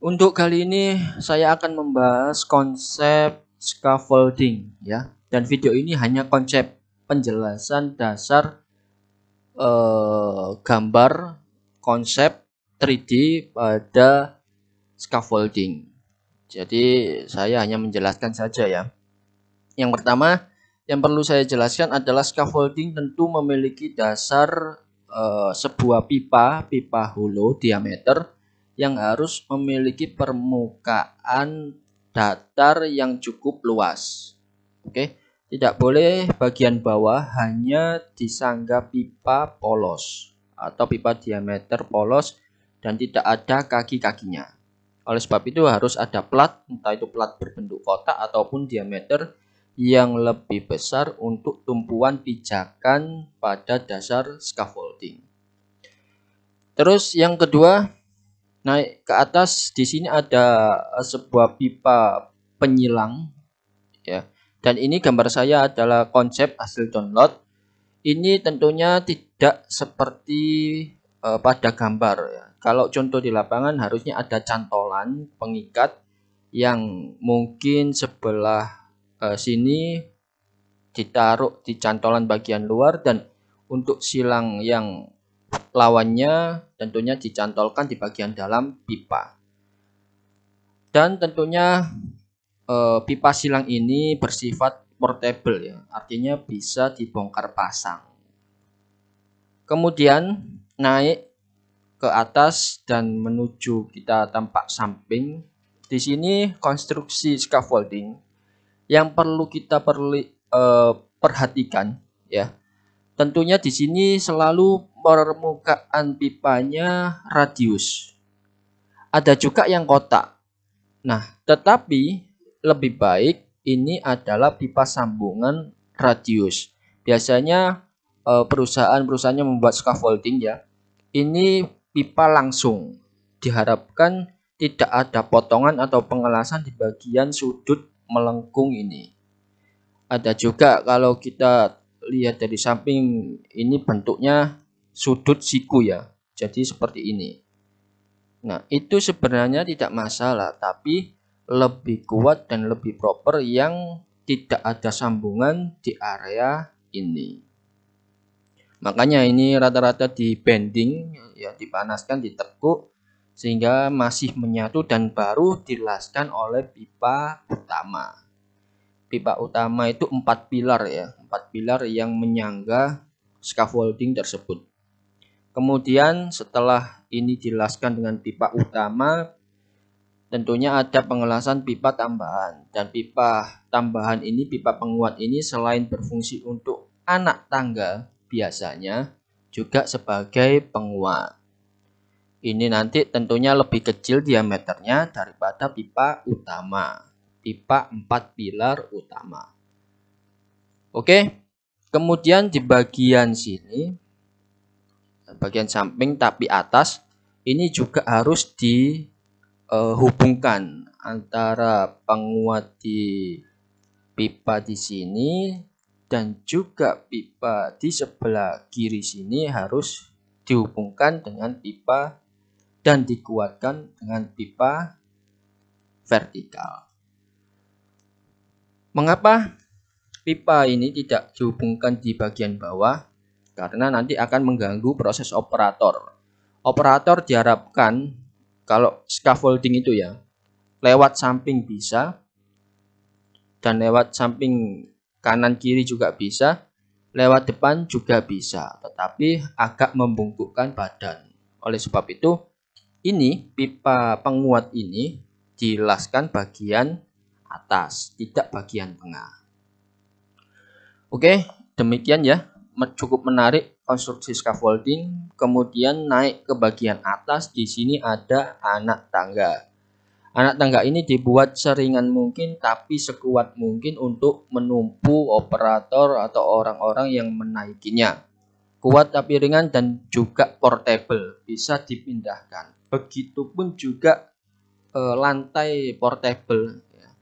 Untuk kali ini saya akan membahas konsep scaffolding ya. Dan video ini hanya konsep penjelasan dasar eh, gambar konsep 3D pada scaffolding. Jadi saya hanya menjelaskan saja ya. Yang pertama yang perlu saya jelaskan adalah scaffolding tentu memiliki dasar eh, sebuah pipa, pipa hollow diameter yang harus memiliki permukaan datar yang cukup luas. Oke, tidak boleh bagian bawah hanya disanggah pipa polos atau pipa diameter polos dan tidak ada kaki-kakinya. Oleh sebab itu harus ada plat, entah itu plat berbentuk kotak ataupun diameter yang lebih besar untuk tumpuan pijakan pada dasar scaffolding. Terus yang kedua, naik ke atas di sini ada eh, sebuah pipa penyilang ya dan ini gambar saya adalah konsep hasil download ini tentunya tidak seperti uh, pada gambar ya. kalau contoh di lapangan harusnya ada cantolan pengikat yang mungkin sebelah uh, sini ditaruh di cantolan bagian luar dan untuk silang yang Lawannya tentunya dicantolkan di bagian dalam pipa. Dan tentunya e, pipa silang ini bersifat portable ya, artinya bisa dibongkar pasang. Kemudian naik ke atas dan menuju kita tampak samping. Di sini konstruksi scaffolding yang perlu kita perli, e, perhatikan ya Tentunya di sini selalu permukaan pipanya radius. Ada juga yang kotak. Nah, tetapi lebih baik ini adalah pipa sambungan radius. Biasanya e, perusahaan-perusahaannya membuat scaffolding ya. Ini pipa langsung. Diharapkan tidak ada potongan atau pengelasan di bagian sudut melengkung ini. Ada juga kalau kita lihat dari samping ini bentuknya sudut siku ya. Jadi seperti ini. Nah, itu sebenarnya tidak masalah, tapi lebih kuat dan lebih proper yang tidak ada sambungan di area ini. Makanya ini rata-rata di bending ya dipanaskan, ditekuk sehingga masih menyatu dan baru dilaskan oleh pipa utama pipa utama itu empat pilar ya, empat pilar yang menyangga scaffolding tersebut. Kemudian setelah ini dijelaskan dengan pipa utama, tentunya ada pengelasan pipa tambahan dan pipa tambahan ini pipa penguat ini selain berfungsi untuk anak tangga biasanya juga sebagai penguat. Ini nanti tentunya lebih kecil diameternya daripada pipa utama pipa 4 pilar utama. Oke, kemudian di bagian sini, bagian samping tapi atas, ini juga harus dihubungkan e, antara penguat di pipa di sini dan juga pipa di sebelah kiri sini harus dihubungkan dengan pipa dan dikuatkan dengan pipa vertikal. Mengapa pipa ini tidak dihubungkan di bagian bawah? Karena nanti akan mengganggu proses operator. Operator diharapkan kalau scaffolding itu ya, lewat samping bisa dan lewat samping kanan kiri juga bisa, lewat depan juga bisa, tetapi agak membungkukkan badan. Oleh sebab itu, ini pipa penguat ini dijelaskan bagian atas, tidak bagian tengah. Oke, demikian ya. Cukup menarik konstruksi scaffolding. Kemudian naik ke bagian atas, di sini ada anak tangga. Anak tangga ini dibuat seringan mungkin tapi sekuat mungkin untuk menumpu operator atau orang-orang yang menaikinya. Kuat tapi ringan dan juga portable, bisa dipindahkan. Begitupun juga eh, lantai portable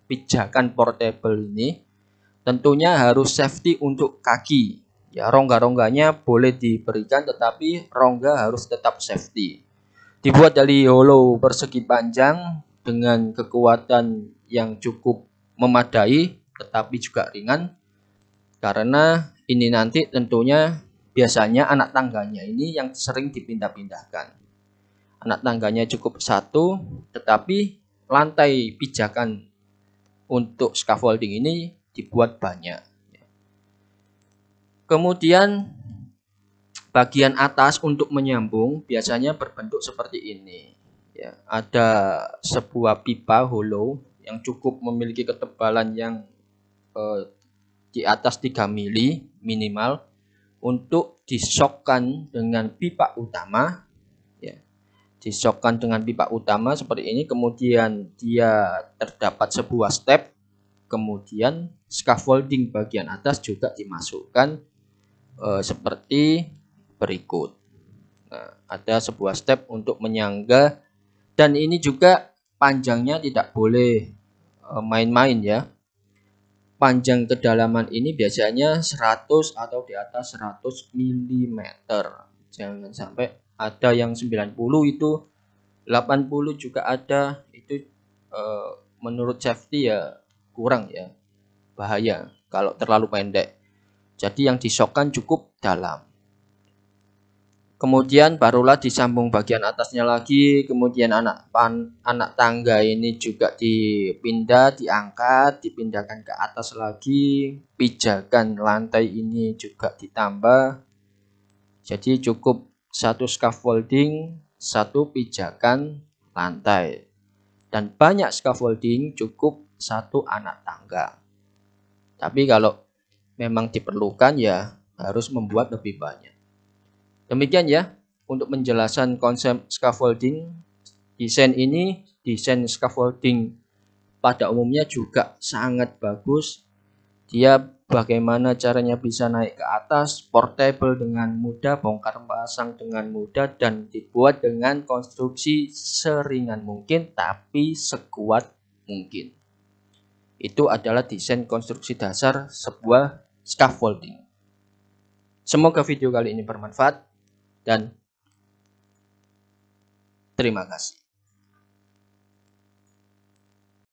pijakan portable ini tentunya harus safety untuk kaki. Ya, rongga-rongganya boleh diberikan tetapi rongga harus tetap safety. Dibuat dari hollow persegi panjang dengan kekuatan yang cukup memadai tetapi juga ringan karena ini nanti tentunya biasanya anak tangganya ini yang sering dipindah-pindahkan. Anak tangganya cukup satu tetapi lantai pijakan untuk scaffolding ini dibuat banyak. Kemudian bagian atas untuk menyambung biasanya berbentuk seperti ini. Ya, ada sebuah pipa hollow yang cukup memiliki ketebalan yang eh, di atas 3 mili minimal untuk disokkan dengan pipa utama disokkan dengan pipa utama seperti ini kemudian dia terdapat sebuah step kemudian scaffolding bagian atas juga dimasukkan e, seperti berikut nah, ada sebuah step untuk menyangga dan ini juga panjangnya tidak boleh eh, main-main ya panjang kedalaman ini biasanya 100 atau di atas 100 mm jangan sampai ada yang 90 itu 80 juga ada itu e, menurut safety ya kurang ya bahaya kalau terlalu pendek jadi yang disokkan cukup dalam kemudian barulah disambung bagian atasnya lagi kemudian anak pan anak tangga ini juga dipindah diangkat dipindahkan ke atas lagi pijakan lantai ini juga ditambah jadi cukup satu scaffolding, satu pijakan lantai. Dan banyak scaffolding cukup satu anak tangga. Tapi kalau memang diperlukan ya harus membuat lebih banyak. Demikian ya untuk penjelasan konsep scaffolding. Desain ini, desain scaffolding pada umumnya juga sangat bagus. Dia bagaimana caranya bisa naik ke atas, portable dengan mudah, bongkar pasang dengan mudah, dan dibuat dengan konstruksi seringan mungkin tapi sekuat mungkin. Itu adalah desain konstruksi dasar sebuah scaffolding. Semoga video kali ini bermanfaat dan terima kasih.